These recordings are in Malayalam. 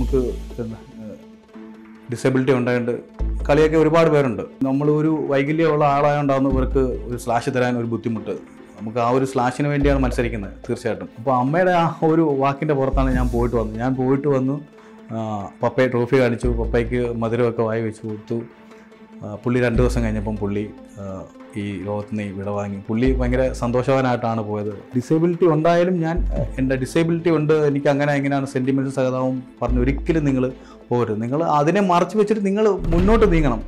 നമുക്ക് ഡിസബിലിറ്റി ഉണ്ടായതുകൊണ്ട് കളിയൊക്കെ ഒരുപാട് പേരുണ്ട് നമ്മൾ ഒരു വൈകല്യമുള്ള ആളായതുകൊണ്ടാണ് ഇവർക്ക് ഒരു സ്ലാഷ് തരാൻ ഒരു ബുദ്ധിമുട്ട് നമുക്ക് ആ ഒരു സ്ലാഷിന് വേണ്ടിയാണ് മത്സരിക്കുന്നത് തീർച്ചയായിട്ടും അപ്പോൾ അമ്മയുടെ ആ ഒരു വാക്കിൻ്റെ പുറത്താണ് ഞാൻ പോയിട്ട് വന്നത് ഞാൻ പോയിട്ട് വന്നു പപ്പയെ ട്രോഫി കാണിച്ചു പപ്പയ്ക്ക് മധുരമൊക്കെ വായി വെച്ച് കൊടുത്തു പുള്ളി രണ്ട് ദിവസം കഴിഞ്ഞപ്പം പുള്ളി ഈ ലോകത്ത് നിന്ന് വിട വാങ്ങി പുള്ളി ഭയങ്കര സന്തോഷവാനായിട്ടാണ് പോയത് ഡിസേബിലിറ്റി ഉണ്ടായാലും ഞാൻ എൻ്റെ ഡിസേബിലിറ്റി ഉണ്ട് എനിക്ക് അങ്ങനെ എങ്ങനെയാണ് സെൻറ്റിമെൻറ്റ് സഹതാവും പറഞ്ഞ് ഒരിക്കലും നിങ്ങൾ പോരുത് നിങ്ങൾ അതിനെ മറച്ചു വെച്ചിട്ട് നിങ്ങൾ മുന്നോട്ട് നീങ്ങണം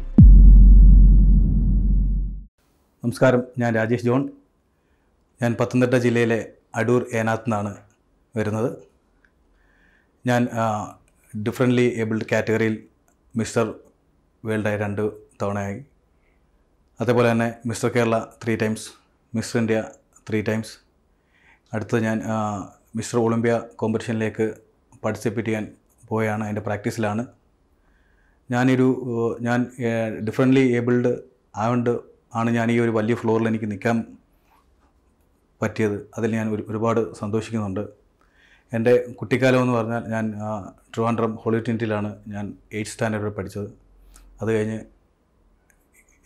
നമസ്കാരം ഞാൻ രാജേഷ് ജോൺ ഞാൻ പത്തനംതിട്ട ജില്ലയിലെ അടൂർ ഏനാത്ത് നിന്നാണ് വരുന്നത് ഞാൻ ഡിഫറെൻ്റ്ലി ഏബിൾഡ് കാറ്റഗറിയിൽ മിസ്റ്റർ വേൾഡായി രണ്ട് തവണയായി അതേപോലെ തന്നെ mister Kerala three times mister India three times അടുത്ത് ഞാൻ മിസ്റ്റർ ഒളിമ്പ്യ കോമ്പറ്റീഷനിലേക്ക് പാർട്ടിസിപ്പേറ്റ് ചെയ്യാൻ പോയാണ് എൻ്റെ പ്രാക്ടീസിലാണ് ഞാനൊരു ഞാൻ ഡിഫറെൻ്റ്ലി ഏബിൾഡ് ആയതുകൊണ്ട് ആണ് ഞാൻ ഈ ഒരു വലിയ ഫ്ലോറിൽ എനിക്ക് നിൽക്കാൻ പറ്റിയത് അതിൽ ഞാൻ ഒരുപാട് സന്തോഷിക്കുന്നുണ്ട് എൻ്റെ കുട്ടിക്കാലം എന്ന് പറഞ്ഞാൽ ഞാൻ ട്രിവാൻഡ്രം ഹോളി ട്രിനിറ്റിയിലാണ് ഞാൻ എയ്റ്റ് സ്റ്റാൻഡേർഡ് പഠിച്ചത് അത് കഴിഞ്ഞ്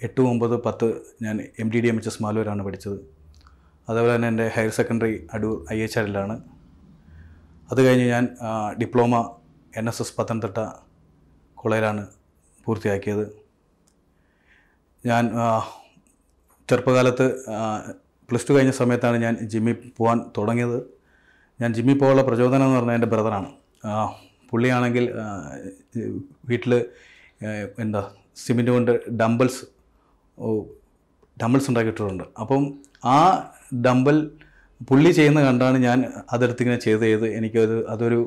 എട്ട് ഒമ്പത് പത്ത് ഞാൻ M D D M H S മാലൂരാണ് പഠിച്ചത് അതേപോലെ തന്നെ എൻ്റെ higher secondary Adoor I H ആറിലാണ് അത് കഴിഞ്ഞ് ഞാൻ diploma N S S Pathanamthitta കോളേജിലാണ് പൂർത്തിയാക്കിയത് ഞാൻ ചെറുപ്പകാലത്ത് പ്ലസ് ടു കഴിഞ്ഞ സമയത്താണ് ഞാൻ ജിമ്മി പോകാൻ തുടങ്ങിയത് ഞാൻ ജിമ്മി പോകാനുള്ള പ്രചോദനം എന്ന് പറഞ്ഞാൽ എൻ്റെ ബ്രദറാണ് പുള്ളിയാണെങ്കിൽ വീട്ടിൽ എന്താ സിമെൻറ്റ് കൊണ്ട് ഡംബിൾസ് ഡംബിൾസ് ഉണ്ടാക്കിയിട്ടുണ്ട് അപ്പം ആ ഡംബൽ പുള്ളി ചെയ്യുന്ന കണ്ടാണ് ഞാൻ അതെടുത്ത് ഇങ്ങനെ ചെയ്ത് ചെയ്ത് എനിക്കത് അതൊരു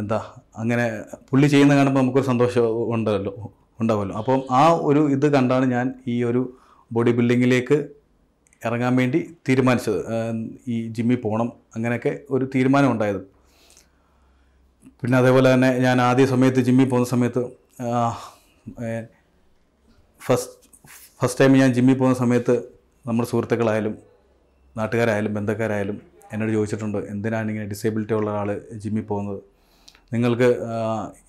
എന്താ അങ്ങനെ പുള്ളി ചെയ്യുന്ന കാണുമ്പോൾ നമുക്കൊരു സന്തോഷം ഉണ്ടല്ലോ ഉണ്ടാവുമല്ലോ അപ്പം ആ ഒരു ഇത് കണ്ടാണ് ഞാൻ ഈ ഒരു ബോഡി ബിൽഡിങ്ങിലേക്ക് ഇറങ്ങാൻ വേണ്ടി തീരുമാനിച്ചത് ഈ ജിമ്മിൽ പോകണം അങ്ങനെയൊക്കെ ഒരു തീരുമാനം ഉണ്ടായത് പിന്നെ അതേപോലെ തന്നെ ഞാൻ ആദ്യ സമയത്ത് ജിമ്മിൽ പോകുന്ന സമയത്ത് ഫസ്റ്റ് ഫസ്റ്റ് ടൈം ഞാൻ ജിമ്മിൽ പോകുന്ന സമയത്ത് നമ്മുടെ സുഹൃത്തുക്കളായാലും നാട്ടുകാരായാലും ബന്ധക്കാരായാലും എന്നോട് ചോദിച്ചിട്ടുണ്ട് എന്തിനാണ് ഇങ്ങനെ ഡിസേബിലിറ്റി ഉള്ള ഒരാൾ ജിമ്മിൽ പോകുന്നത് നിങ്ങൾക്ക്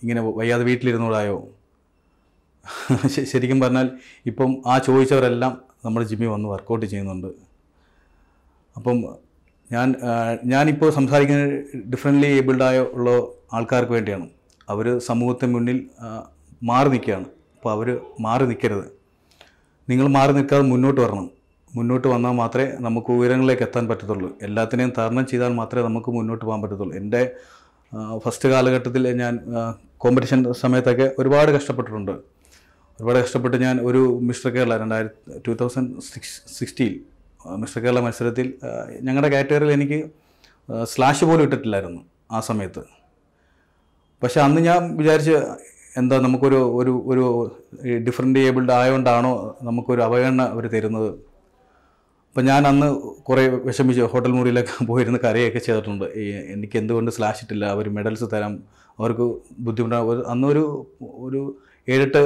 ഇങ്ങനെ വയ്യാതെ വീട്ടിലിരുന്നൂടായോ ശരിക്കും പറഞ്ഞാൽ ഇപ്പം ആ ചോദിച്ചവരെല്ലാം നമ്മുടെ ജിമ്മിൽ വന്ന് വർക്കൗട്ട് ചെയ്യുന്നുണ്ട് അപ്പം ഞാൻ ഞാനിപ്പോൾ സംസാരിക്കുന്ന ഡിഫറെൻ്റ്ലി ഏബിൾഡായ ഉള്ള ആൾക്കാർക്ക് വേണ്ടിയാണ് അവർ സമൂഹത്തിന് മുന്നിൽ മാറി നിൽക്കുകയാണ് അപ്പോൾ അവർ മാറി നിൽക്കരുത് നിങ്ങൾ മാറി നിൽക്കാതെ മുന്നോട്ട് വരണം മുന്നോട്ട് വന്നാൽ മാത്രമേ നമുക്ക് ഉയരങ്ങളിലേക്ക് എത്താൻ പറ്റത്തുള്ളൂ എല്ലാത്തിനെയും തരണം ചെയ്താൽ മാത്രമേ നമുക്ക് മുന്നോട്ട് പോകാൻ പറ്റത്തുള്ളൂ എൻ്റെ ഫസ്റ്റ് കാലഘട്ടത്തിൽ ഞാൻ കോമ്പറ്റീഷൻ സമയത്തൊക്കെ ഒരുപാട് കഷ്ടപ്പെട്ടിട്ടുണ്ട് ഒരുപാട് കഷ്ടപ്പെട്ട് ഞാൻ ഒരു മിസ്റ്റർ കേരള രണ്ടായിരത്തി two thousand six mister Kerala മത്സരത്തിൽ ഞങ്ങളുടെ കാറ്റഗറിയിൽ എനിക്ക് സ്ലാഷ് പോലും ഇട്ടിട്ടില്ലായിരുന്നു ആ സമയത്ത് പക്ഷേ അന്ന് ഞാൻ വിചാരിച്ച് എന്താ നമുക്കൊരു ഒരു ഒരു ഡിഫറെൻ്റ് ഏബിൾഡ് ആയതുകൊണ്ടാണോ നമുക്കൊരു അവഗണന അവർ തരുന്നത് അപ്പോൾ ഞാൻ അന്ന് കുറേ വിഷമിച്ച് ഹോട്ടൽ മുറിയിലൊക്കെ പോയിരുന്ന് കരയൊക്കെ ചെയ്തിട്ടുണ്ട് ഈ എനിക്ക് എന്തുകൊണ്ട് സ്ലാഷ് ഇട്ടില്ല അവർ മെഡൽസ് തരാം അവർക്ക് ബുദ്ധിമുട്ടാണ് അന്നൊരു ഒരു ഏഴെട്ട്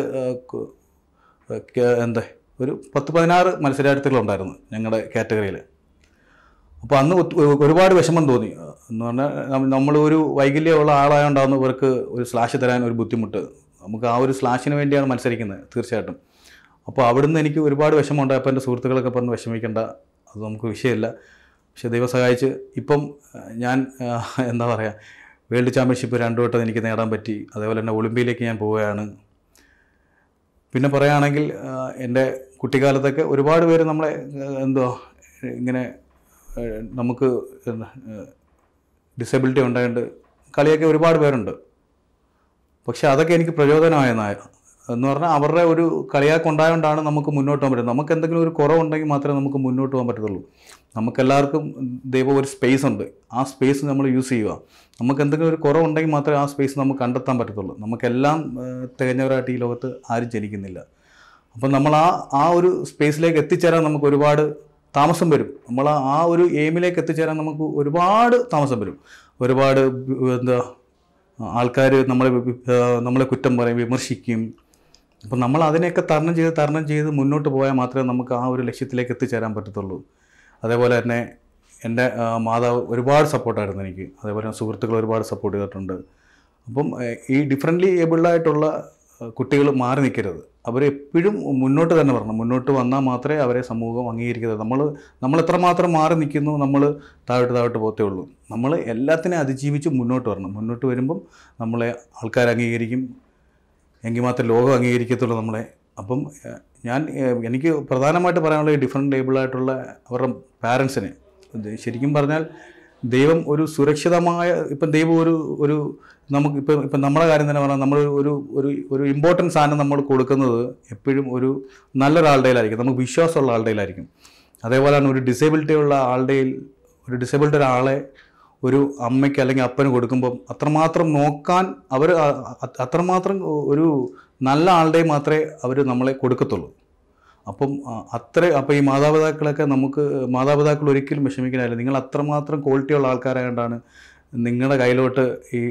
എന്താ ഒരു പത്ത് പതിനാറ് മത്സരാർത്ഥികളുണ്ടായിരുന്നു ഞങ്ങളുടെ കാറ്റഗറിയിൽ അപ്പോൾ അന്ന് ഒരുപാട് വിഷമം തോന്നി എന്ന് പറഞ്ഞാൽ നമ്മൾ ഒരു വൈകല്യമുള്ള ആളായതുകൊണ്ടാണ് ഇവർക്ക് ഒരു സ്ലാഷ് തരാൻ ഒരു ബുദ്ധിമുട്ട് നമുക്ക് ആ ഒരു സ്ലാഷിന് വേണ്ടിയാണ് മത്സരിക്കുന്നത് തീർച്ചയായിട്ടും അപ്പോൾ അവിടുന്ന് എനിക്ക് ഒരുപാട് വിഷമമുണ്ടായി അപ്പോൾ എൻ്റെ സുഹൃത്തുക്കളൊക്കെ പറഞ്ഞ് വിഷമിക്കേണ്ട അത് നമുക്ക് വിഷയമില്ല പക്ഷേ ദൈവം സഹായിച്ച് ഇപ്പം ഞാൻ എന്താ പറയുക വേൾഡ് ചാമ്പ്യൻഷിപ്പ് രണ്ടു വട്ടം എനിക്ക് നേടാൻ പറ്റി അതേപോലെ തന്നെ ഒളിമ്പിയിലേക്ക് ഞാൻ പോവുകയാണ് പിന്നെ പറയുകയാണെങ്കിൽ എൻ്റെ കുട്ടിക്കാലത്തൊക്കെ ഒരുപാട് പേര് നമ്മളെ എന്തോ ഇങ്ങനെ നമുക്ക് ഡിസബിലിറ്റി ഉണ്ടായിട്ട് കളിയൊക്കെ ഒരുപാട് പേരുണ്ട് പക്ഷേ അതൊക്കെ എനിക്ക് പ്രചോദനമായ എന്ന് പറഞ്ഞാൽ അവരുടെ ഒരു കളിയാക്കുണ്ടായതുകൊണ്ടാണ് നമുക്ക് മുന്നോട്ട് പോകാൻ പറ്റുന്നത് നമുക്ക് എന്തെങ്കിലും ഒരു കുറവുണ്ടെങ്കിൽ മാത്രമേ നമുക്ക് മുന്നോട്ട് പോകാൻ പറ്റത്തുള്ളൂ നമുക്കെല്ലാവർക്കും ദൈവം ഒരു സ്പേസ് ഉണ്ട് ആ സ്പേസ് നമ്മൾ യൂസ് ചെയ്യുക നമുക്ക് എന്തെങ്കിലും ഒരു കുറവുണ്ടെങ്കിൽ മാത്രമേ ആ സ്പേസ് നമുക്ക് കണ്ടെത്താൻ പറ്റത്തുള്ളൂ നമുക്കെല്ലാം തികഞ്ഞവരായിട്ട് ഈ ലോകത്ത് ആരും ജനിക്കുന്നില്ല അപ്പം നമ്മൾ ആ ആ ഒരു സ്പേസിലേക്ക് എത്തിച്ചേരാൻ നമുക്ക് ഒരുപാട് താമസം വരും നമ്മൾ ആ ഒരു എയിമിലേക്ക് എത്തിച്ചേരാൻ നമുക്ക് ഒരുപാട് താമസം വരും ഒരുപാട് എന്താ ആൾക്കാർ നമ്മളെ നമ്മളെ കുറ്റം പറയും വിമർശിക്കും അപ്പം നമ്മൾ അതിനെയൊക്കെ തരണം ചെയ്ത് തരണം ചെയ്ത് മുന്നോട്ട് പോയാൽ മാത്രമേ നമുക്ക് ആ ഒരു ലക്ഷ്യത്തിലേക്ക് എത്തിച്ചേരാൻ പറ്റത്തുള്ളൂ അതേപോലെ തന്നെ എൻ്റെ മാതാവ് ഒരുപാട് സപ്പോർട്ടായിരുന്നു എനിക്ക് അതേപോലെ സുഹൃത്തുക്കൾ ഒരുപാട് സപ്പോർട്ട് ചെയ്തിട്ടുണ്ട് അപ്പം ഈ ഡിഫറെൻ്റ്ലി ഏബിൾഡായിട്ടുള്ള കുട്ടികൾ മാറി നിൽക്കരുത് അവരെപ്പോഴും മുന്നോട്ട് തന്നെ വരണം മുന്നോട്ട് വന്നാൽ മാത്രമേ അവരെ സമൂഹം അംഗീകരിക്കുന്നത് നമ്മൾ നമ്മൾ എത്രമാത്രം മാറി നിൽക്കുന്നു നമ്മൾ താഴോട്ട് താഴോട്ട് പോത്തേ ഉള്ളൂ നമ്മൾ എല്ലാത്തിനെ അതിജീവിച്ച് മുന്നോട്ട് വരണം മുന്നോട്ട് വരുമ്പം നമ്മളെ ആൾക്കാർ അംഗീകരിക്കും എങ്കിൽ മാത്രമേ ലോകം അംഗീകരിക്കത്തുള്ളൂ നമ്മളെ അപ്പം ഞാൻ എനിക്ക് പ്രധാനമായിട്ട് പറയാനുള്ള ഡിഫറെൻറ്റ് ഏബിളായിട്ടുള്ള അവരുടെ പാരൻസിനെ ശരിക്കും പറഞ്ഞാൽ ദൈവം ഒരു സുരക്ഷിതമായ ഇപ്പം ദൈവം ഒരു ഒരു നമുക്ക് ഇപ്പം ഇപ്പം നമ്മുടെ കാര്യം തന്നെ പറഞ്ഞാൽ നമ്മൾ ഒരു ഒരു ഒരു ഇമ്പോർട്ടൻസ് ആണ് നമ്മൾ കൊടുക്കുന്നത് എപ്പോഴും ഒരു നല്ലൊരാളുടെ ആയിരിക്കും നമുക്ക് വിശ്വാസമുള്ള ആളുടെ ആയിരിക്കും അതേപോലെ തന്നെ ഒരു ഡിസേബിലിറ്റി ഉള്ള ആളുടെ ഒരു ഡിസേബിൾഡ് ഒരാളെ ഒരു അമ്മയ്ക്ക് അല്ലെങ്കിൽ അപ്പന് കൊടുക്കുമ്പം അത്രമാത്രം നോക്കാൻ അവർ അത്രമാത്രം ഒരു നല്ല ആളുടെ മാത്രമേ അവർ നമ്മളെ കൊടുക്കത്തുള്ളൂ അപ്പം അത്ര അപ്പോൾ ഈ മാതാപിതാക്കളൊക്കെ നമുക്ക് മാതാപിതാക്കൾ ഒരിക്കലും വിഷമിക്കാനില്ല നിങ്ങൾ അത്രമാത്രം ക്വാളിറ്റിയുള്ള ആൾക്കാരായതുകൊണ്ടാണ് നിങ്ങളുടെ കയ്യിലോട്ട് ഈ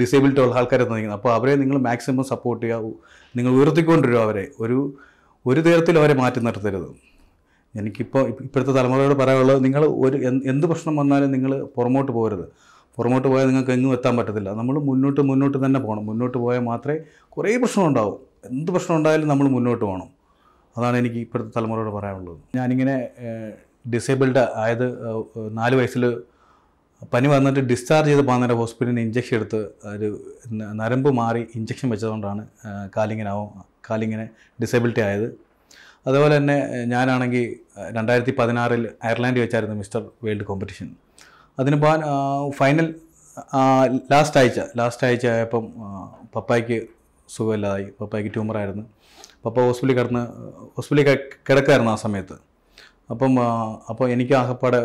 ഡിസേബിലിറ്റി ഉള്ള ആൾക്കാരെ തന്നിരിക്കുന്നത് അപ്പോൾ അവരെ നിങ്ങൾ മാക്സിമം സപ്പോർട്ട് ചെയ്യാവൂ നിങ്ങൾ ഉയർത്തിക്കൊണ്ടിരുമോ അവരെ ഒരു ഒരു തരത്തിൽ അവരെ മാറ്റി നിർത്തരുത് എനിക്കിപ്പോൾ ഇപ്പോഴത്തെ തലമുറയോട് പറയാനുള്ളത് നിങ്ങൾ ഒരു എന്ത് പ്രശ്നം വന്നാലും നിങ്ങൾ പുറമോട്ട് പോകരുത് പുറമോട്ട് പോയാൽ നിങ്ങൾക്ക് എങ്ങും എത്താൻ പറ്റത്തില്ല നമ്മൾ മുന്നോട്ട് മുന്നോട്ട് തന്നെ പോകണം മുന്നോട്ട് പോയാൽ മാത്രമേ കുറേ പ്രശ്നം ഉണ്ടാവും എന്ത് പ്രശ്നം ഉണ്ടായാലും നമ്മൾ മുന്നോട്ട് പോകണം അതാണ് എനിക്ക് ഇപ്പോഴത്തെ തലമുറയോട് പറയാനുള്ളത് ഞാനിങ്ങനെ ഡിസേബിൾഡ് ആയത് നാല് വയസ്സിൽ പനി വന്നിട്ട് ഡിസ്ചാർജ് ചെയ്ത് പോകുന്നതിൻ്റെ ഹോസ്പിറ്റലിന് ഇഞ്ചക്ഷൻ എടുത്ത് ഒരു നരമ്പ് മാറി ഇഞ്ചക്ഷൻ വെച്ചതുകൊണ്ടാണ് കാലിങ്ങനാവും കാലിങ്ങനെ ഡിസേബിലിറ്റി ആയത് അതുപോലെ തന്നെ ഞാനാണെങ്കിൽ രണ്ടായിരത്തി പതിനാറിൽ അയർലാൻഡിൽ വെച്ചായിരുന്നു മിസ്റ്റർ വേൾഡ് കോമ്പറ്റീഷൻ അതിന് പോകാൻ ഫൈനൽ ലാസ്റ്റ് ആഴ്ച ലാസ്റ്റ് ആഴ്ച ആയപ്പം പപ്പായ്ക്ക് സുഖമില്ലാതായി പപ്പായ്ക്ക് ട്യൂമറായിരുന്നു പപ്പ ഹോസ്പിറ്റലിൽ കിടന്ന് ഹോസ്പിറ്റലിൽ കിടക്കായിരുന്നു ആ സമയത്ത് അപ്പം അപ്പോൾ എനിക്ക് ആകപ്പാടെ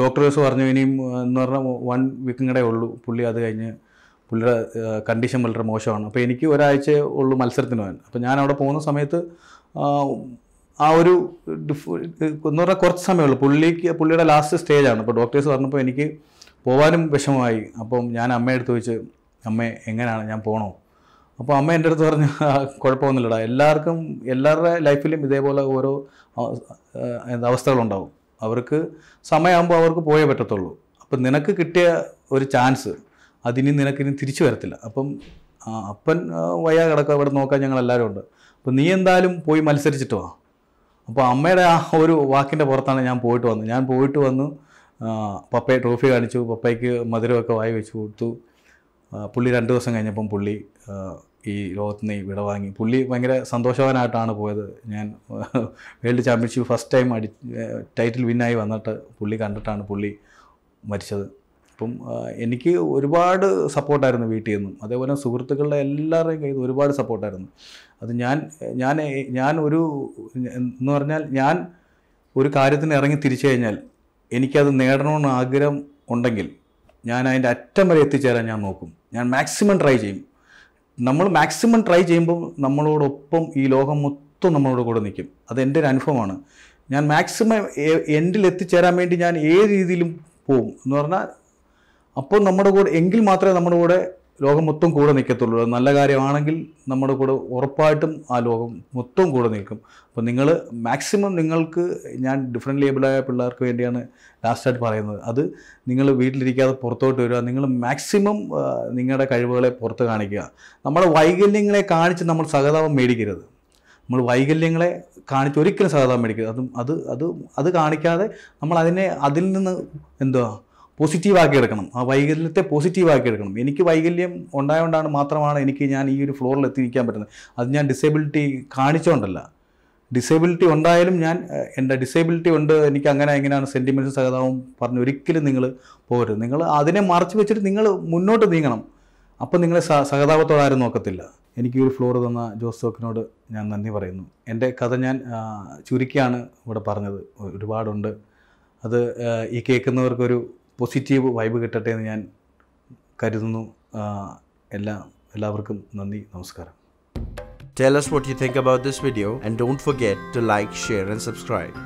ഡോക്ടേഴ്സ് പറഞ്ഞു ഇനിയും എന്ന് പറഞ്ഞാൽ വൺ വീക്കും കൂടെ ഉള്ളൂ പുള്ളി അത് കഴിഞ്ഞ് പുള്ളിയുടെ കണ്ടീഷൻ വളരെ മോശമാണ് അപ്പോൾ എനിക്ക് ഒരാഴ്ച ഉള്ളു മത്സരത്തിന് പോകാൻ അപ്പോൾ ഞാൻ അവിടെ പോകുന്ന സമയത്ത് ആ ഒരു ഡിഫ് എന്ന് പറഞ്ഞാൽ കുറച്ച് സമയമുള്ളൂ പുള്ളിക്ക് പുള്ളിയുടെ ലാസ്റ്റ് സ്റ്റേജാണ് അപ്പോൾ ഡോക്ടേഴ്സ് പറഞ്ഞപ്പോൾ എനിക്ക് പോകാനും വിഷമമായി അപ്പം ഞാൻ അമ്മയെടുത്ത് വെച്ച് അമ്മേ എങ്ങനെയാണ് ഞാൻ പോകണോ അപ്പോൾ അമ്മ എൻ്റെ അടുത്ത് പറഞ്ഞു കുഴപ്പമൊന്നുമില്ലടാ എല്ലാവർക്കും എല്ലാവരുടെ ലൈഫിലും ഇതേപോലെ ഓരോ എന്താ അവസ്ഥകളുണ്ടാവും അവർക്ക് സമയമാകുമ്പോൾ അവർക്ക് പോയേ പറ്റത്തുള്ളൂ അപ്പം നിനക്ക് കിട്ടിയ ഒരു ചാൻസ് അതിനി നിനക്കിനി തിരിച്ചു വരത്തില്ല അപ്പം അപ്പൻ വയ്യാ കിടക്കുക ഇവിടെ നോക്കാൻ ഞങ്ങൾ എല്ലാവരും ഉണ്ട് അപ്പം നീ എന്തായാലും പോയി മത്സരിച്ചിട്ട് വാ അപ്പോൾ അമ്മയുടെ ആ ഒരു വാക്കിൻ്റെ പുറത്താണ് ഞാൻ പോയിട്ട് വന്നത് ഞാൻ പോയിട്ട് വന്നു പപ്പയെ ട്രോഫി കാണിച്ചു പപ്പയ്ക്ക് മധുരമൊക്കെ വായി വെച്ച് കൊടുത്തു പുള്ളി രണ്ട് ദിവസം കഴിഞ്ഞപ്പം പുള്ളി ഈ ലോകത്ത് നിന്ന് വിട വാങ്ങി പുള്ളി ഭയങ്കര സന്തോഷവാനായിട്ടാണ് പോയത് ഞാൻ വേൾഡ് ചാമ്പ്യൻഷിപ്പ് ഫസ്റ്റ് ടൈം അടി ടൈറ്റിൽ വിന്നായി വന്നിട്ട് പുള്ളി കണ്ടിട്ടാണ് പുള്ളി മരിച്ചത് അപ്പം എനിക്ക് ഒരുപാട് സപ്പോർട്ടായിരുന്നു വീട്ടിൽ നിന്നും അതേപോലെ സുഹൃത്തുക്കളുടെ എല്ലാവരുടെയും കയ്യിൽ ഒരുപാട് സപ്പോർട്ടായിരുന്നു അത് ഞാൻ ഞാൻ ഞാൻ ഒരു എന്ന് പറഞ്ഞാൽ ഞാൻ ഒരു കാര്യത്തിന് ഇറങ്ങി തിരിച്ചു കഴിഞ്ഞാൽ എനിക്കത് നേടണമെന്ന് ആഗ്രഹം ഉണ്ടെങ്കിൽ ഞാൻ അതിൻ്റെ അറ്റം വരെ എത്തിച്ചേരാൻ ഞാൻ നോക്കും ഞാൻ മാക്സിമം ട്രൈ ചെയ്യും നമ്മൾ മാക്സിമം ട്രൈ ചെയ്യുമ്പോൾ നമ്മളോടൊപ്പം ഈ ലോകം മൊത്തം നമ്മളോട് കൂടെ നിൽക്കും അത് എൻ്റെ ഒരു അനുഭവമാണ് ഞാൻ മാക്സിമം എൻഡിൽ എത്തിച്ചേരാൻ വേണ്ടി ഞാൻ ഏത് രീതിയിലും പോവും എന്ന് പറഞ്ഞാൽ അപ്പോൾ നമ്മുടെ കൂടെ എങ്കിൽ മാത്രമേ നമ്മുടെ കൂടെ ലോകം മൊത്തം കൂടെ നിൽക്കത്തുള്ളൂ നല്ല കാര്യമാണെങ്കിൽ നമ്മുടെ കൂടെ ഉറപ്പായിട്ടും ആ ലോകം മൊത്തം കൂടെ നിൽക്കും അപ്പോൾ നിങ്ങൾ മാക്സിമം നിങ്ങൾക്ക് ഞാൻ ഡിഫറെൻ്റ് ലേബിളായ പിള്ളേർക്ക് വേണ്ടിയാണ് ലാസ്റ്റായിട്ട് പറയുന്നത് അത് നിങ്ങൾ വീട്ടിലിരിക്കാതെ പുറത്തോട്ട് വരിക നിങ്ങൾ മാക്സിമം നിങ്ങളുടെ കഴിവുകളെ പുറത്ത് കാണിക്കുക നമ്മുടെ വൈകല്യങ്ങളെ കാണിച്ച് നമ്മൾ സഹതാപം മേടിക്കരുത് നമ്മൾ വൈകല്യങ്ങളെ കാണിച്ച് ഒരിക്കലും സഹതാപം മേടിക്കരുത് അതും അത് അത് അത് കാണിക്കാതെ നമ്മൾ അതിനെ അതിൽ നിന്ന് എന്തുവാ പോസിറ്റീവാക്കി എടുക്കണം ആ വൈകല്യത്തെ പോസിറ്റീവാക്കി എടുക്കണം എനിക്ക് വൈകല്യം ഉണ്ടായതുകൊണ്ടാണ് മാത്രമാണ് എനിക്ക് ഞാൻ ഈ ഒരു ഫ്ലോറിൽ എത്തിയിരിക്കാൻ പറ്റുന്നത് അത് ഞാൻ ഡിസേബിലിറ്റി കാണിച്ചുകൊണ്ടല്ല ഡിസേബിലിറ്റി ഉണ്ടായാലും ഞാൻ എൻ്റെ ഡിസേബിലിറ്റി ഉണ്ട് എനിക്ക് അങ്ങനെ എങ്ങനെയാണ് സെൻറ്റിമെൻറ്റ്സും സഹതാവും പറഞ്ഞ് ഒരിക്കലും നിങ്ങൾ പോകരുത് നിങ്ങൾ അതിനെ മറച്ചു വെച്ചിട്ട് നിങ്ങൾ മുന്നോട്ട് നീങ്ങണം അപ്പോൾ നിങ്ങളെ സഹതാപത്തോടെ ആരും നോക്കത്തില്ല എനിക്ക് ഒരു ഫ്ലോർ തന്ന ജോസ് ജോക്കിനോട് ഞാൻ നന്ദി പറയുന്നു എൻ്റെ കഥ ഞാൻ ചുരുക്കിയാണ് ഇവിടെ പറഞ്ഞത് ഒരുപാടുണ്ട് അത് ഈ കേൾക്കുന്നവർക്കൊരു പോസിറ്റീവ് വൈബ് കിട്ടട്ടെ എന്ന് ഞാൻ കരുതുന്നു എല്ലാ എല്ലാവർക്കും നന്ദി നമസ്കാരം Tell us what you think about this video and don't forget to like, share and subscribe.